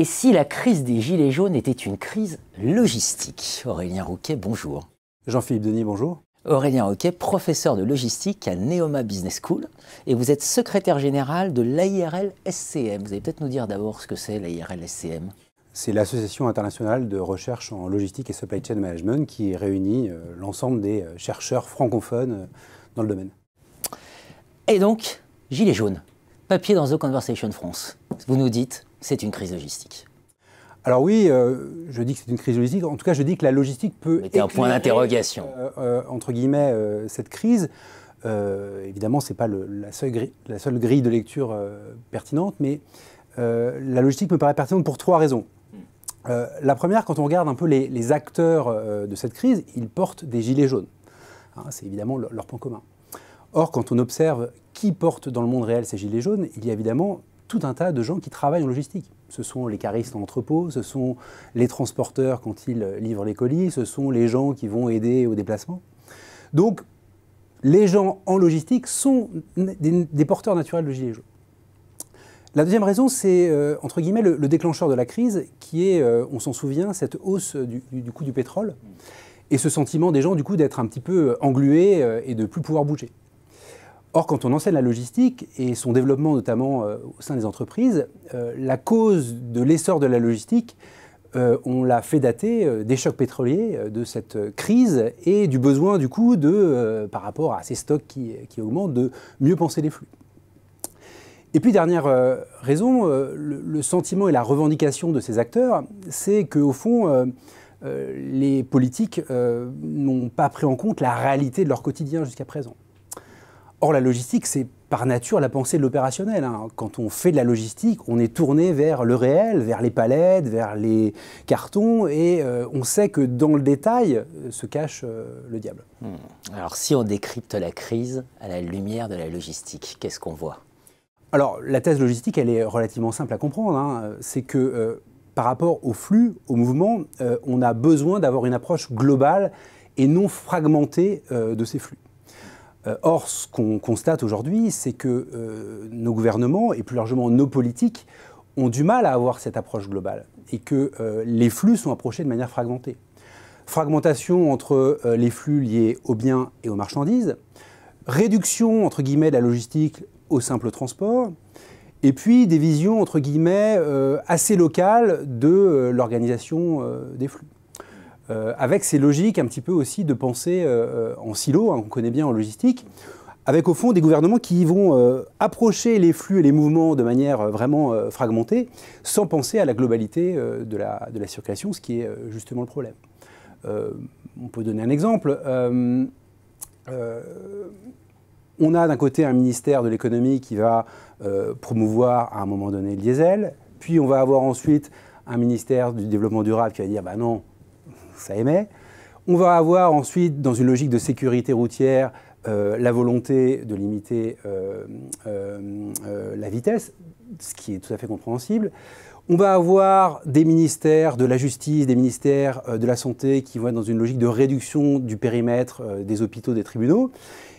Et si la crise des Gilets jaunes était une crise logistique Aurélien Rouquet, bonjour. Jean-Philippe Denis, bonjour. Aurélien Rouquet, professeur de logistique à Neoma Business School, et vous êtes secrétaire général de l'AIRL SCM. Vous allez peut-être nous dire d'abord ce que c'est l'AIRL SCM c'est l'Association internationale de recherche en logistique et supply chain management qui réunit euh, l'ensemble des euh, chercheurs francophones euh, dans le domaine. Et donc, gilet jaune, papier dans The Conversation France. Vous nous dites, c'est une crise logistique. Alors oui, je dis que c'est une crise logistique. En tout cas, je dis que la logistique peut. être un point d'interrogation. entre guillemets, cette crise. évidemment, ce n'est pas grille, la, seule grille de lecture pertinente, mais la logistique me paraît pertinente pour trois raisons. Euh, la première, quand on regarde un peu les, acteurs euh, de cette crise, ils portent des gilets jaunes. Hein, c'est évidemment leur, point commun. Or, quand on observe qui porte dans le monde réel ces gilets jaunes, il y a évidemment tout un tas de gens qui travaillent en logistique. Ce sont les caristes en entrepôt, ce sont les transporteurs quand ils livrent les colis, ce sont les gens qui vont aider au déplacement. Donc, les gens en logistique sont des porteurs naturels de gilets jaunes. La deuxième raison, c'est euh, entre guillemets le, déclencheur de la crise, qui est, euh, on s'en souvient, cette hausse du, coût du pétrole et ce sentiment des gens du coup d'être un petit peu euh, englués et de plus pouvoir bouger. Or, quand on enseigne la logistique et son développement notamment au sein des entreprises, la cause de l'essor de la logistique, on l'a fait dater des chocs pétroliers, de cette crise et du besoin du coup de, par rapport à ces stocks qui augmentent, de mieux penser les flux. Et puis, dernière euh, raison, euh, le, sentiment et la revendication de ces acteurs, c'est qu'au fond, euh, les politiques n'ont pas pris en compte la réalité de leur quotidien jusqu'à présent. Or, la logistique, c'est par nature la pensée de l'opérationnel. Hein. Quand on fait de la logistique, on est tourné vers le réel, vers les palettes, vers les cartons, et on sait que dans le détail se cache le diable. Hmm. Alors si on décrypte la crise à la lumière de la logistique, qu'est-ce qu'on voit alors, la thèse logistique, elle est relativement simple à comprendre. Hein. C'est que euh, par rapport aux flux, au mouvement, euh, on a besoin d'avoir une approche globale et non fragmentée euh, de ces flux. or, ce qu'on constate aujourd'hui, c'est que nos gouvernements et plus largement nos politiques ont du mal à avoir cette approche globale et que les flux sont approchés de manière fragmentée. Fragmentation entre les flux liés aux biens et aux marchandises, réduction entre guillemets de la logistique au simple transport, et puis des visions, entre guillemets, euh, assez locales de euh, l'organisation euh, des flux. avec ces logiques un petit peu aussi de penser en silo, hein, on connaît bien en logistique, avec au fond des gouvernements qui vont approcher les flux et les mouvements de manière vraiment fragmentée, sans penser à la globalité de la, de, la, circulation, ce qui est justement le problème. on peut donner un exemple on a d'un côté un ministère de l'économie qui va euh, promouvoir à un moment donné le diesel, puis on va avoir ensuite un ministère du développement durable qui va dire bah non, ça émet. On va avoir ensuite, dans une logique de sécurité routière, euh, la volonté de limiter euh, la vitesse, ce qui est tout à fait compréhensible. On va avoir des ministères de la justice, des ministères euh, de la santé qui vont être dans une logique de réduction du périmètre euh, des hôpitaux, des tribunaux.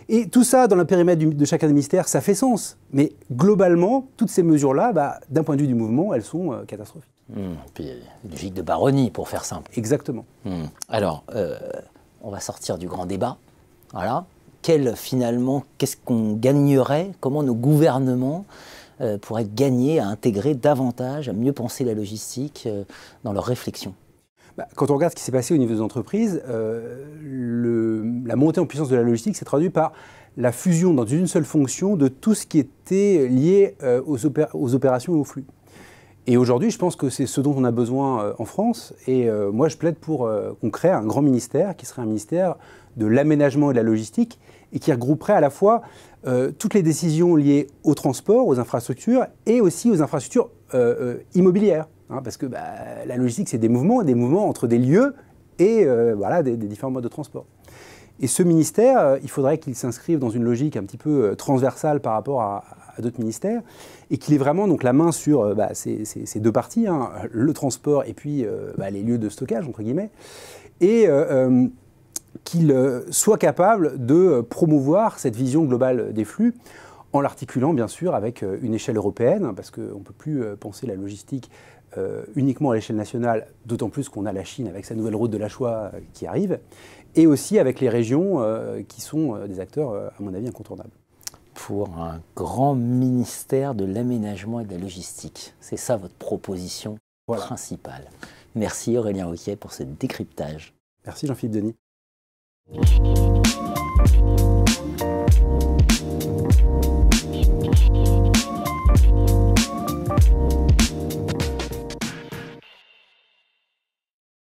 Et tout ça, dans le périmètre de chacun des ministères, ça fait sens. Mais globalement, toutes ces mesures-là, bah, d'un point de vue du mouvement, elles sont euh, catastrophiques. Hmm, Et une logique de baronnie, pour faire simple. Exactement. Hmm. Alors, on va sortir du grand débat. Voilà. Quel, finalement, qu'est-ce qu'on gagnerait Comment nos gouvernements euh, pour être gagner à intégrer davantage, à mieux penser la logistique euh, dans leur réflexion bah, quand on regarde ce qui s'est passé au niveau des entreprises, euh, la montée en puissance de la logistique s'est traduite par la fusion dans une seule fonction de tout ce qui était lié aux, aux opérations et aux flux. Et aujourd'hui, je pense que c'est ce dont on a besoin euh, en France. Et euh, moi, je plaide pour euh, qu'on crée un grand ministère qui serait un ministère de l'aménagement et de la logistique et qui regrouperait à la fois toutes les décisions liées au transport, aux infrastructures et aussi aux infrastructures immobilières. Hein, parce que bah, la logistique, c'est des mouvements, des mouvements entre des lieux et voilà, des, différents modes de transport. Et ce ministère, il faudrait qu'il s'inscrive dans une logique un petit peu transversale par rapport à, d'autres ministères, et qu'il ait vraiment donc, la main sur euh, bah, ces, deux parties, hein, le transport et puis euh, bah, les lieux de stockage, entre guillemets, et euh, qu'il soit capable de promouvoir cette vision globale des flux en l'articulant bien sûr avec une échelle européenne, hein, parce qu'on ne peut plus penser la logistique uniquement à l'échelle nationale, d'autant plus qu'on a la Chine avec sa nouvelle route de la Shoah qui arrive, et aussi avec les régions qui sont des acteurs, à mon avis, incontournables pour un grand ministère de l'aménagement et de la logistique. C'est ça votre proposition principale. Merci Aurélien Roquet pour ce décryptage. Merci Jean-Philippe Denis.